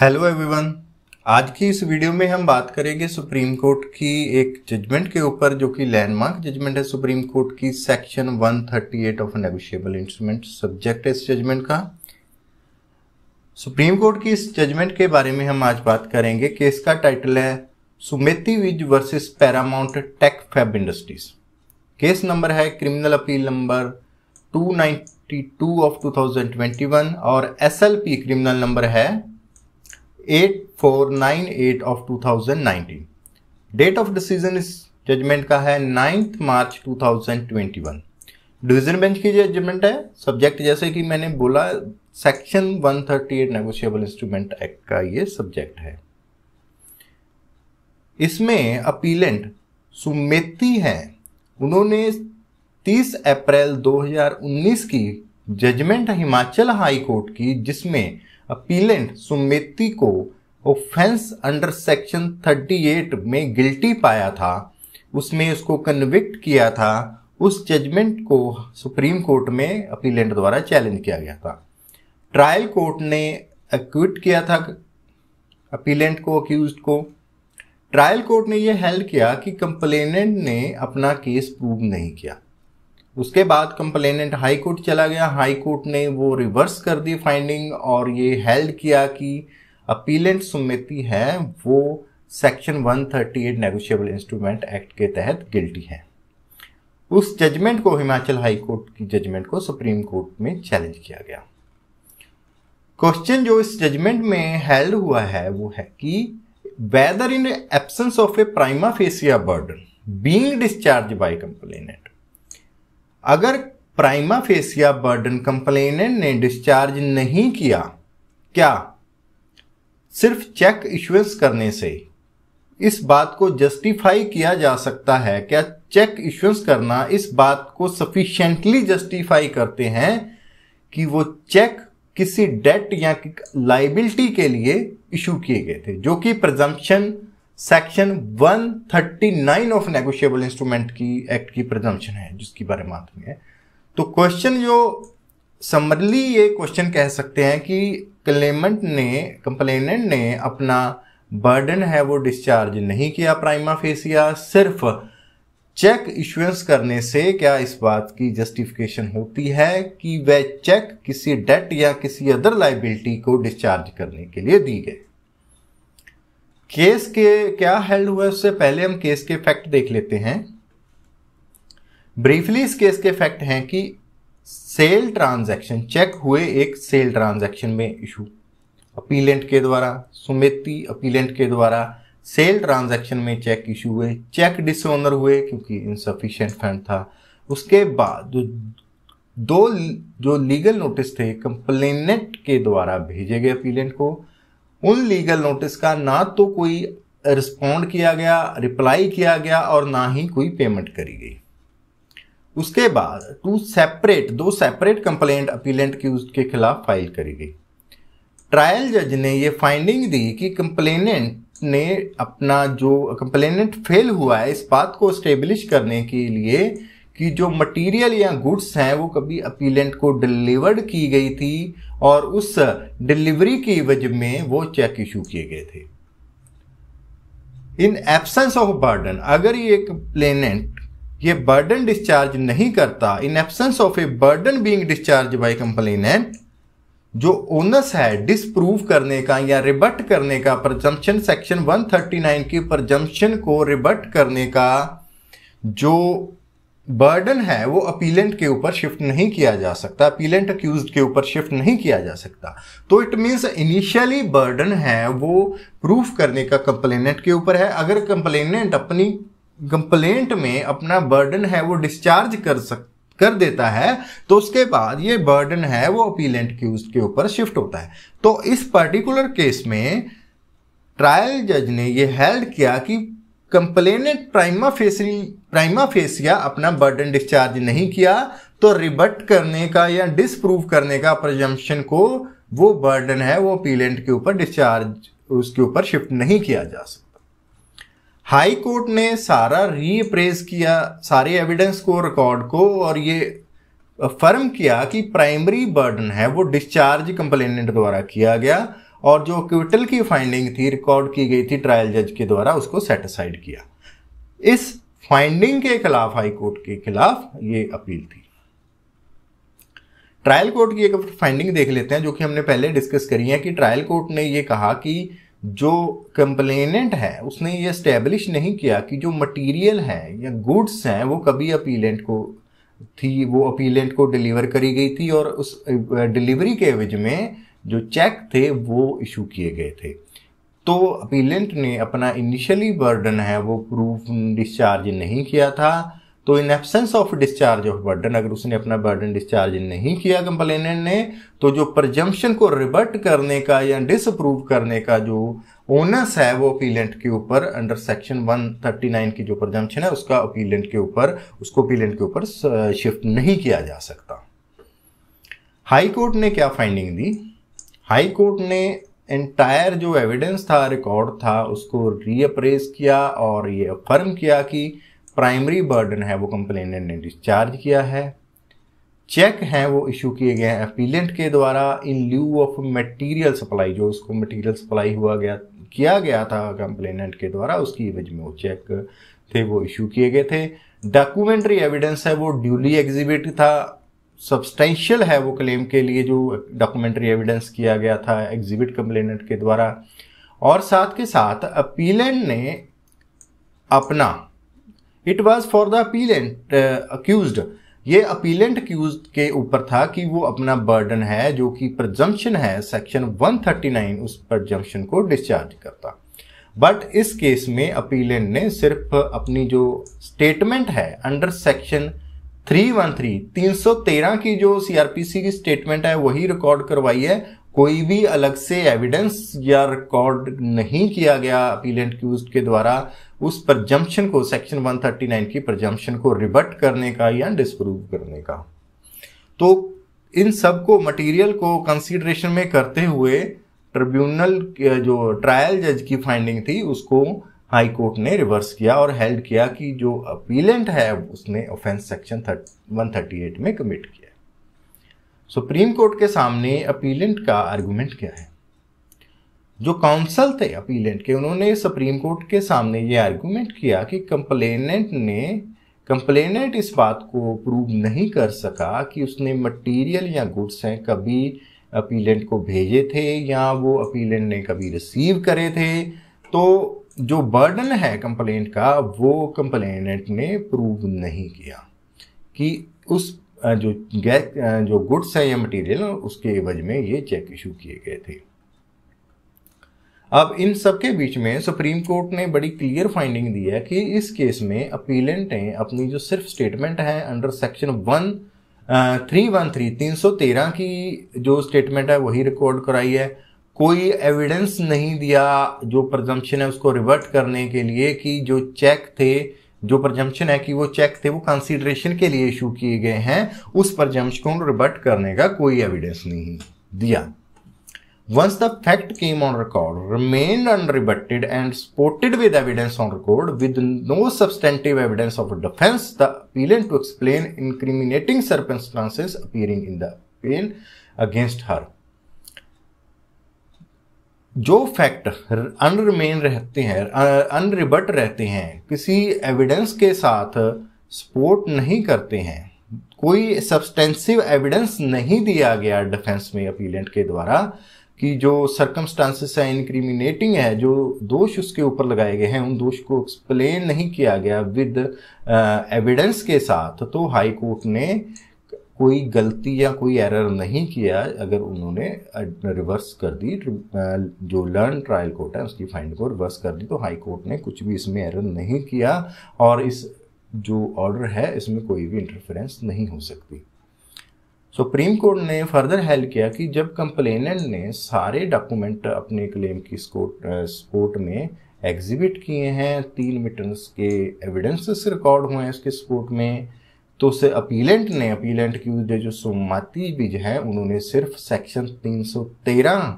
hello everyone आज की इस वीडियो में हम बात करेंगे सुप्रीम कोर्ट की एक जजमेंट के ऊपर जो कि लैंडमार्क जजमेंट है सुप्रीम कोर्ट की section 138 of negotiable instrument subject है इस जजमेंट का सुप्रीम कोर्ट की इस जजमेंट के बारे में हम आज बात करेंगे केस का टाइटल है Sumeti Vij versus Paramount Tech Fab Industries case number है criminal appeal number two of two और एस क्रिमिनल नंबर है 8498 ऑफ 2019 डेट ऑफ डिसीजन इस जजमेंट का है 9th मार्च 2021 डिवीजन बेंच की जजमेंट है सब्जेक्ट जैसे कि मैंने बोला सेक्शन 138 नेगोशिएबल इंस्ट्रूमेंट एक्ट का ये सब्जेक्ट है इसमें अपीलेंट सुमेति हैं उन्होंने 30 अप्रैल 2019 की जजमेंट हिमाचल हाई कोर्ट की जिसमें अपीलेंट सुमेती को ऑफेंस अंडर सेक्शन 38 में गिल्टी पाया था उसमें उसको कन्विक्ट किया था उस जजमेंट को सुप्रीम कोर्ट में अपीलेंट द्वारा चैलेंज किया गया था ट्रायल कोर्ट ने एक्विट किया था अपीलेंट को अक्यूज को ट्रायल कोर्ट ने यह हेल्ड किया कि कंप्लेनेंट ने अपना केस प्रूव नहीं किया उसके बाद कंप्लेनेंट हाई कोर्ट चला गया हाई कोर्ट ने वो रिवर्स कर दी फाइंडिंग और ये हेल्ड किया कि अपीलेंट सुमिति है वो सेक्शन 138 नेगोशियबल इंस्ट्रूमेंट एक्ट के तहत गिल्टी है उस जजमेंट को हिमाचल हाई कोर्ट की जजमेंट को सुप्रीम कोर्ट में चैलेंज किया गया क्वेश्चन जो इस जजमेंट में हेल्ड हुआ है वो है कि whether in absence of a prima facie burden being discharge by complainant अगर प्राइमा फेसिया बर्डन कंप्लेनेंट ने डिस्चार्ज नहीं किया क्या सिर्फ चेक इश्यूएंस करने से इस बात को जस्टिफाई किया जा सकता है क्या चेक इश्यूएंस करना इस बात को सफिशेंटली जस्टिफाई करते हैं कि वो चेक किसी डेट या लाइबिलिटी के लिए इशू किए गए थे जो कि presumption section 139 of negotiable instrument की एक्ट की प्रदर्शन है जिसकी बारे में आती है तो क्वेश्चन जो समरली ये क्वेश्चन कह सकते हैं कि क्लेमेंट ने कंप्लेनेंट ने अपना बर्डन है वो डिस्चार्ज नहीं किया प्राइमा फेसिया सिर्फ चेक इश्यूएंस करने से क्या इस बात की जस्टिफिकेशन होती है कि वह चेक किसी डेट या किसी अदर लाइबिलिटी को डिस्चार्ज करने के लिए दी गई केस के क्या हेल्ड हुआ है उससे पहले हम केस के फैक्ट देख लेते हैं ब्रीफली इस केस के फैक्ट हैं कि सेल ट्रांजैक्शन चेक हुए एक सेल ट्रांजैक्शन में इशू अपीलेंट के द्वारा सुमिति अपीलेंट के द्वारा सेल ट्रांजैक्शन में चेक इशू हुए चेक डिसऑनर हुए क्योंकि इनसफिशियंट फंड था उसके बाद जो दो जो लीगल नोटिस थे कंप्लेनेंट के द्वारा भेजे गए अपीलेंट को उन लीगल नोटिस का ना तो कोई रिस्पॉन्ड किया गया रिप्लाई किया गया और ना ही कोई पेमेंट करी गई उसके बाद टू सेपरेट दो सेपरेट कंप्लेंट अपीलेंट की उसके खिलाफ फाइल करी गई ट्रायल जज ने ये फाइंडिंग दी कि कंप्लेनेंट ने अपना जो कंप्लेनेंट फेल हुआ है इस बात को स्टेब्लिश करने के लिए कि जो मटेरियल या गुड्स हैं वो कभी अपीलेंट को डिलीवर्ड की गई थी और उस डिलीवरी की वजह में वो चेक इशू किए गए थे इन एब्सेंस ऑफ बर्डन अगर ये एक प्लेनेंट ये बर्डन डिस्चार्ज नहीं करता in absence of a burden being discharge by complainant जो ओनस है डिसप्रूव करने का या रिबट करने का प्रजम्पशन सेक्शन 139 की प्रजम्पशन को रिबट करने का जो बर्डन है वो अपीलेंट के ऊपर शिफ्ट नहीं किया जा सकता अपीलेंट अक्यूज के ऊपर शिफ्ट नहीं किया जा सकता तो इट मीन्स इनिशियली बर्डन है वो प्रूफ करने का कंप्लेनेंट के ऊपर है अगर कंप्लेनेंट अपनी कंप्लेंट में अपना बर्डन है वो डिस्चार्ज कर सक कर देता है तो उसके बाद ये बर्डन है वो अपीलेंट अक्यूज के ऊपर शिफ्ट होता है तो इस पर्टिकुलर केस में ट्रायल जज ने ये हेल्ड किया कि complainant prima facie prima facie अपना बर्डन डिस्चार्ज नहीं किया तो रिबर्ट करने का या डिसप्रूव करने का प्रजम्पशन को वो बर्डन है वो पीलेंट के ऊपर डिस्चार्ज उसके ऊपर शिफ्ट नहीं किया जा सकता हाई कोर्ट ने सारा रीअप्रेज किया सारे एविडेंस को रिकॉर्ड को और ये फर्म किया कि प्राइमरी बर्डन है वो डिस्चार्ज कंप्लेनेंट द्वारा किया गया और जो क्विटल की फाइंडिंग थी रिकॉर्ड की गई थी ट्रायल जज के द्वारा उसको सेटिसाइड किया इस फाइंडिंग के खिलाफ कोर्ट के खिलाफ ये अपील थी ट्रायल कोर्ट की एक फाइंडिंग देख लेते हैं जो कि हमने पहले डिस्कस करी है कि ट्रायल कोर्ट ने ये कहा कि जो कंप्लेनेंट है उसने ये स्टेब्लिश नहीं किया कि जो मटेरियल है या गुड्स हैं वो कभी अपीलेंट को थी वो अपीलेंट को डिलीवर करी गई थी और उस डिलीवरी के एवज में जो चेक थे वो इशू किए गए थे तो अपीलेंट ने अपना इनिशियली बर्डन है वो प्रूफ डिस्चार्ज नहीं किया था तो in absence of discharge of burden अगर उसने अपना बर्डन डिस्चार्ज नहीं किया कंप्लेनेंट ने तो जो प्रजम्पशन को रिबर्ट करने का या डिसअप्रूव करने का जो ओनस है वो अपीलेंट के ऊपर अंडर सेक्शन 139 की जो प्रजम्पशन है उसका अपीलेंट के ऊपर उसको अपीलेंट के ऊपर शिफ्ट uh, नहीं किया जा सकता हाई कोर्ट ने क्या फाइंडिंग दी हाई कोर्ट ने एंटायर जो एविडेंस था रिकॉर्ड था उसको रीअप्रेस किया और ये अफर्म किया कि प्राइमरी बर्डन है वो कंप्लेनेंट ने डिस्चार्ज किया है चेक हैं वो इशू किए गए हैं अपीलेंट के द्वारा in lieu of material supply जो उसको मटेरियल सप्लाई हुआ गया किया गया था कंप्लेनेंट के द्वारा उसकी एवज में वो चेक थे वो इशू किए गए थे डॉक्यूमेंट्री एविडेंस है वो ड्यूली एग्जिबिट था सब्सटेंशियल है वो क्लेम के लिए जो डॉक्यूमेंट्री एविडेंस किया गया था एग्जिबिट कंप्लेनेंट के द्वारा और साथ के साथ अपीलेंट ने अपना it was for the appellant accused ये अपीलेंट अक्यूज के ऊपर था कि वो अपना बर्डन है जो कि प्रजम्पशन है सेक्शन 139 उस प्रजम्पशन को डिस्चार्ज करता बट इस केस में अपीलेंट ने सिर्फ अपनी जो स्टेटमेंट है under section three one three तीन सौ तेरह की जो सीआरपीसी की स्टेटमेंट है वही रिकॉर्ड करवाई है कोई भी अलग से एविडेंस या रिकॉर्ड नहीं किया गया एंड क्यूज के द्वारा उस प्रजम्पशन को सेक्शन 139 की प्रजम्पशन को रिबर्ट करने का या डिस्प्रूव करने का तो इन सब को मटेरियल को कंसीडरेशन में करते हुए ट्रिब्यूनल जो ट्रायल जज की फाइंडिंग थी उसको हाई कोर्ट ने रिवर्स किया और हेल्ड किया कि जो अपीलेंट है उसने offence section one thirty eight में कमिट किया सुप्रीम कोर्ट के सामने अपीलेंट का आर्गूमेंट क्या है जो काउंसल थे अपीलेंट के उन्होंने सुप्रीम कोर्ट के सामने ये आर्गूमेंट किया कि कंप्लेनेंट ने कंप्लेनेंट इस बात को प्रूव नहीं कर सका कि उसने मटेरियल या गुड्स हैं कभी अपीलेंट को भेजे थे या वो अपीलेंट ने कभी रिसीव करे थे तो जो बर्डन है कंप्लेंट का वो कंप्लेनेंट ने प्रूव नहीं किया कि उस जो गैस जो गुड्स है या मटेरियल उसके एवज में ये चेक इशू किए गए थे अब इन सब के बीच में सुप्रीम कोर्ट ने बड़ी क्लियर फाइंडिंग दी है कि इस केस में अपीलेंट ने अपनी जो सिर्फ स्टेटमेंट है under section one three one three तीन सौ तेरह की जो स्टेटमेंट है वही रिकॉर्ड कराई है कोई एविडेंस नहीं दिया जो प्रजम्पशन है उसको रिवर्ट करने के लिए कि जो चेक थे जो प्रजम्पशन है कि वो चेक थे वो कंसीडरेशन के लिए इशू किए गए हैं उस प्रजम्पशन को रिवर्ट करने का कोई एविडेंस नहीं दिया once the fact came on record remain unrebutted and supported with evidence on record with no substantive evidence of defence the appellant to explain incriminating circumstances appearing in the appeal against her जो fact अनरिमेन रहते हैं अनरिबट रहते हैं किसी evidence के साथ support नहीं करते हैं कोई सब्सटेंसिव एविडेंस नहीं दिया गया डिफेंस में अपीलेंट के द्वारा कि जो सर्कमस्टांसिस है इनक्रिमिनेटिंग है जो दोष उसके ऊपर लगाए गए हैं उन दोष को एक्सप्लेन नहीं किया गया विद एविडेंस के साथ तो हाई कोर्ट ने कोई गलती या कोई एरर नहीं किया अगर उन्होंने रिवर्स कर दी जो लर्न ट्रायल कोर्ट है उसकी फाइंड को रिवर्स कर दी तो हाई कोर्ट ने कुछ भी इसमें एरर नहीं किया और इस जो ऑर्डर है इसमें कोई भी इंटरफेरेंस नहीं हो सकती सुप्रीम कोर्ट ने फर्दर हेल्प किया कि जब कंप्लेनेंट ने सारे डॉक्यूमेंट अपने क्लेम की कोर्ट में एग्जिबिट किए हैं तीन मिटन्स के एविडेंसेस रिकॉर्ड हुए हैं उसके सपोर्ट में तो उसे अपीलेंट ने अपीलेंट की जो सोमवाती विज हैं उन्होंने सिर्फ सेक्शन 313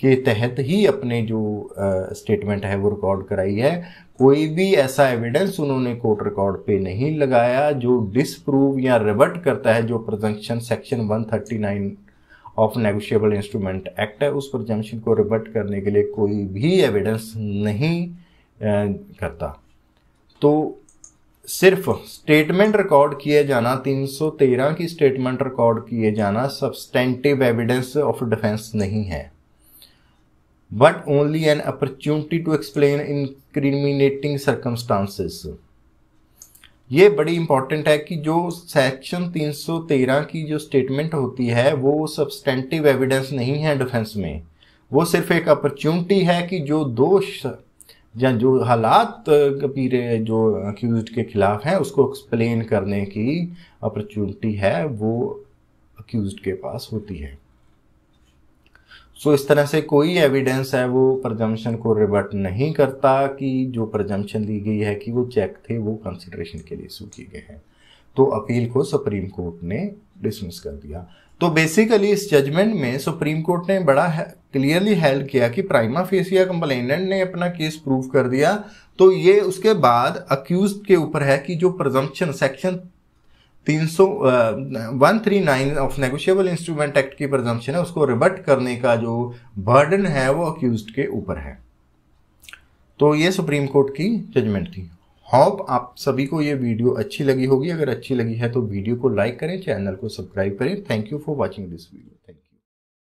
के तहत ही अपने जो स्टेटमेंट है वो रिकॉर्ड कराई है कोई भी ऐसा एविडेंस उन्होंने कोर्ट रिकॉर्ड पे नहीं लगाया जो डिसप्रूव या रिवर्ट करता है जो presumption section 139 of negotiable instrument act है उस प्रजंक्शन को रिवर्ट करने के लिए कोई भी एविडेंस नहीं करता तो सिर्फ स्टेटमेंट रिकॉर्ड किए जाना 313 की स्टेटमेंट रिकॉर्ड किए जाना सब्सटेंटिव एविडेंस ऑफ डिफेंस नहीं है but only an opportunity to explain criminating circumstances ये बड़ी इंपॉर्टेंट है कि जो सेक्शन 313 की जो स्टेटमेंट होती है वो सब्सटेंटिव एविडेंस नहीं है डिफेंस में वो सिर्फ एक अपॉर्चुनिटी है कि जो दो या जो हालात पीरे जो अक्यूज के खिलाफ हैं उसको एक्सप्लेन करने की अपॉर्चुनिटी है वो अक्यूज के पास होती है सो so, इस तरह से कोई एविडेंस है वो प्रजम्पशन को रिवर्ट नहीं करता कि जो प्रजम्पशन दी गई है कि वो चेक थे वो कंसिडरेशन के लिए सूखे गए हैं तो अपील को सुप्रीम कोर्ट ने डिसमिस कर दिया तो बेसिकली इस जजमेंट में सुप्रीम कोर्ट ने बड़ा क्लियरली हेल्ड किया कि प्राइमा फेसिया कंप्लेनेंट ने अपना केस प्रूव कर दिया तो ये उसके बाद अक्यूज के ऊपर है कि जो प्रजम्पशन सेक्शन तीन सौ one three nine of negotiable instrument act की प्रजम्पशन है उसको रिबर्ट करने का जो बर्डन है वो अक्यूज के ऊपर है तो ये सुप्रीम कोर्ट की जजमेंट थी होप आप सभी को ये वीडियो अच्छी लगी होगी अगर अच्छी लगी है तो वीडियो को लाइक करें चैनल को सब्सक्राइब करें thank you for watching this video